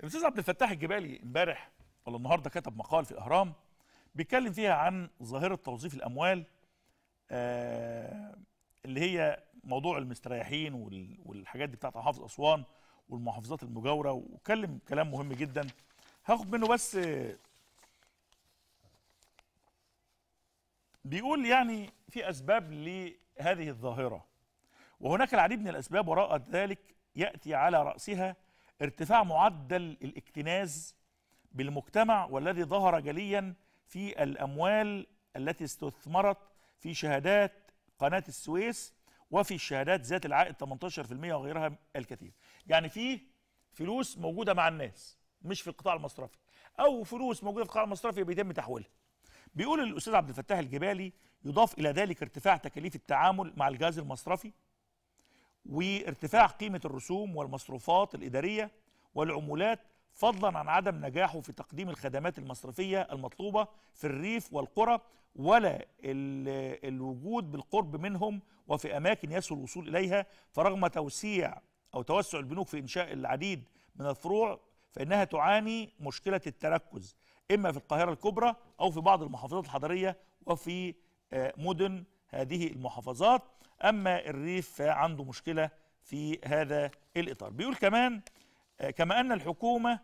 الاستاذ عبد الفتاح الجبالي امبارح ولا النهارده كتب مقال في الاهرام بيتكلم فيها عن ظاهره توظيف الاموال آه اللي هي موضوع المستريحين والحاجات دي بتاعت محافظ اسوان والمحافظات المجاوره واتكلم كلام مهم جدا هاخد منه بس بيقول يعني في اسباب لهذه الظاهره وهناك العديد من الاسباب وراء ذلك ياتي على راسها ارتفاع معدل الاكتناز بالمجتمع والذي ظهر جليا في الأموال التي استثمرت في شهادات قناة السويس وفي الشهادات ذات العائد 18% وغيرها الكثير يعني في فلوس موجودة مع الناس مش في القطاع المصرفي أو فلوس موجودة في القطاع المصرفي بيتم تحويلها بيقول الأستاذ عبد الفتاح الجبالي يضاف إلى ذلك ارتفاع تكاليف التعامل مع الجهاز المصرفي وارتفاع قيمة الرسوم والمصروفات الإدارية والعمولات فضلا عن عدم نجاحه في تقديم الخدمات المصرفية المطلوبة في الريف والقرى ولا الوجود بالقرب منهم وفي أماكن يسهل الوصول إليها فرغم توسيع أو توسع البنوك في إنشاء العديد من الفروع فإنها تعاني مشكلة التركز إما في القاهرة الكبرى أو في بعض المحافظات الحضرية وفي آه، مدن هذه المحافظات أما الريف فعنده مشكلة في هذا الإطار بيقول كمان آه، كما أن الحكومة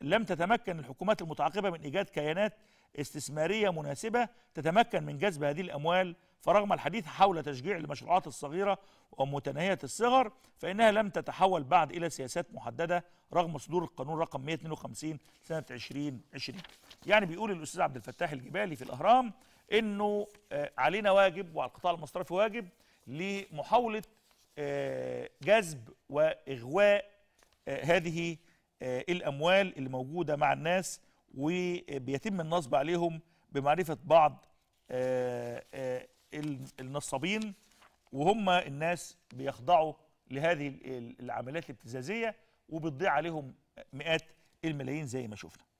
لم تتمكن الحكومات المتعاقبة من إيجاد كيانات استثمارية مناسبة تتمكن من جذب هذه الأموال فرغم الحديث حول تشجيع المشروعات الصغيرة ومتناهية الصغر فإنها لم تتحول بعد إلى سياسات محددة رغم صدور القانون رقم 152 سنة 2020 يعني بيقول الأستاذ عبد الفتاح الجبالي في الأهرام انه آه، علينا واجب وعلى القطاع المصرفي واجب لمحاوله آه، جذب واغواء آه، هذه الاموال اللي موجوده مع الناس وبيتم النصب عليهم بمعرفه بعض النصابين وهم الناس بيخضعوا لهذه العمليات الابتزازيه وبتضيع عليهم مئات الملايين زي ما شفنا